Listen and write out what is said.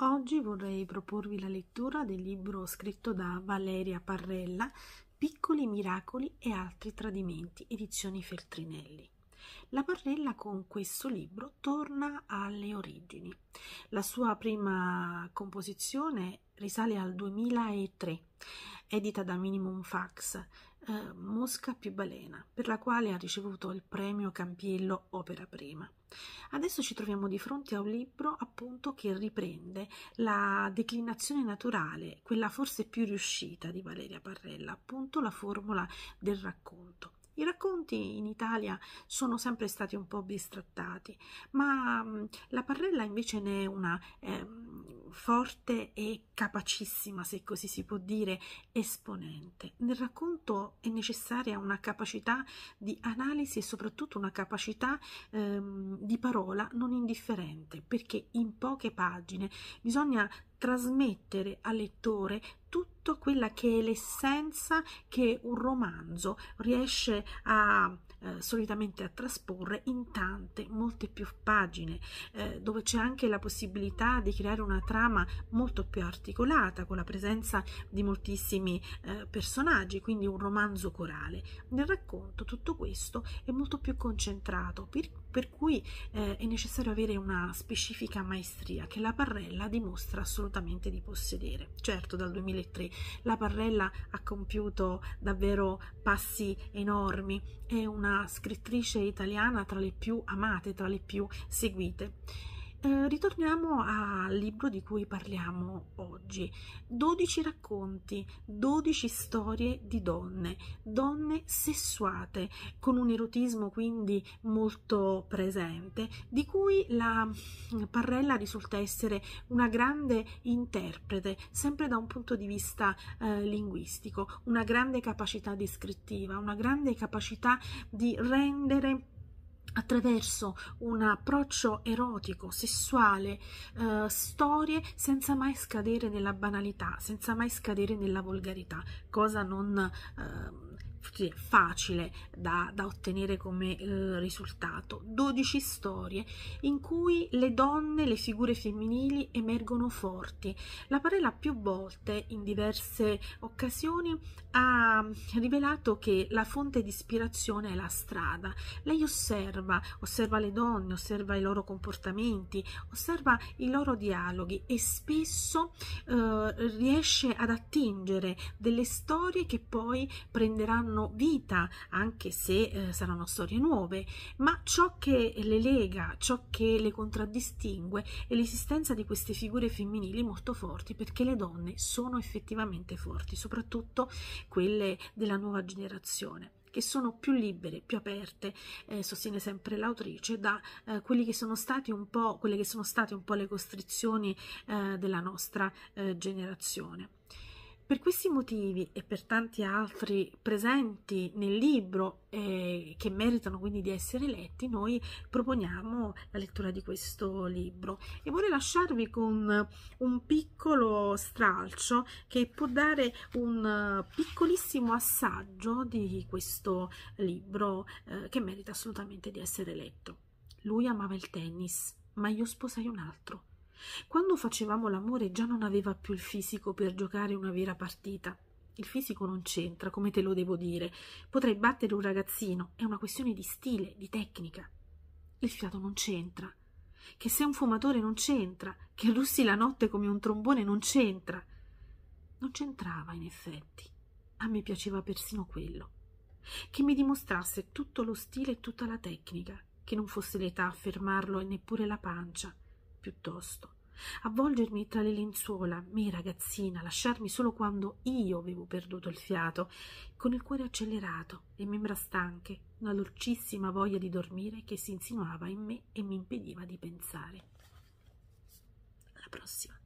Oggi vorrei proporvi la lettura del libro scritto da Valeria Parrella, Piccoli miracoli e altri tradimenti, edizioni Feltrinelli. La Parrella con questo libro torna alle origini. La sua prima composizione risale al 2003 edita da Minimum Fax, eh, Mosca più balena, per la quale ha ricevuto il premio Campiello Opera Prima. Adesso ci troviamo di fronte a un libro appunto che riprende la declinazione naturale, quella forse più riuscita di Valeria Parrella, appunto la formula del racconto. I racconti in Italia sono sempre stati un po' bistrattati, ma mm, la Parrella invece ne è una eh, forte e capacissima, se così si può dire, esponente. Nel racconto è necessaria una capacità di analisi e soprattutto una capacità ehm, di parola non indifferente, perché in poche pagine bisogna trasmettere al lettore tutta quella che è l'essenza che un romanzo riesce a eh, solitamente a trasporre in tante, molte più pagine, eh, dove c'è anche la possibilità di creare una trama molto più articolata, con la presenza di moltissimi eh, personaggi, quindi un romanzo corale. Nel racconto tutto questo è molto più concentrato, per, per cui eh, è necessario avere una specifica maestria che la Parrella dimostra assolutamente di possedere. Certo, dal 2003 la Parrella ha compiuto davvero passi enormi, è una scrittrice italiana tra le più amate, tra le più seguite eh, ritorniamo al libro di cui parliamo oggi. 12 racconti, 12 storie di donne, donne sessuate, con un erotismo quindi molto presente, di cui la Parrella risulta essere una grande interprete, sempre da un punto di vista eh, linguistico, una grande capacità descrittiva, una grande capacità di rendere attraverso un approccio erotico, sessuale, eh, storie senza mai scadere nella banalità, senza mai scadere nella volgarità, cosa non... Eh, facile da, da ottenere come eh, risultato. 12 storie in cui le donne, le figure femminili emergono forti. La Parella più volte, in diverse occasioni, ha rivelato che la fonte di ispirazione è la strada. Lei osserva, osserva le donne, osserva i loro comportamenti, osserva i loro dialoghi e spesso eh, riesce ad attingere delle storie che poi prenderanno avranno vita, anche se eh, saranno storie nuove, ma ciò che le lega, ciò che le contraddistingue è l'esistenza di queste figure femminili molto forti, perché le donne sono effettivamente forti, soprattutto quelle della nuova generazione che sono più libere, più aperte, eh, sostiene sempre l'autrice, da eh, quelli che sono stati un po', quelle che sono state un po' le costrizioni eh, della nostra eh, generazione. Per questi motivi e per tanti altri presenti nel libro eh, che meritano quindi di essere letti, noi proponiamo la lettura di questo libro e vorrei lasciarvi con un piccolo stralcio che può dare un piccolissimo assaggio di questo libro eh, che merita assolutamente di essere letto. Lui amava il tennis, ma io sposai un altro quando facevamo l'amore già non aveva più il fisico per giocare una vera partita. Il fisico non c'entra, come te lo devo dire. Potrei battere un ragazzino, è una questione di stile, di tecnica. Il fiato non c'entra. Che sei un fumatore non c'entra. Che russi la notte come un trombone non c'entra. Non c'entrava, in effetti. A me piaceva persino quello. Che mi dimostrasse tutto lo stile e tutta la tecnica, che non fosse l'età a fermarlo e neppure la pancia piuttosto. Avvolgermi tra le lenzuola, me ragazzina, lasciarmi solo quando io avevo perduto il fiato, con il cuore accelerato, le membra stanche, una dolcissima voglia di dormire che si insinuava in me e mi impediva di pensare. Alla prossima.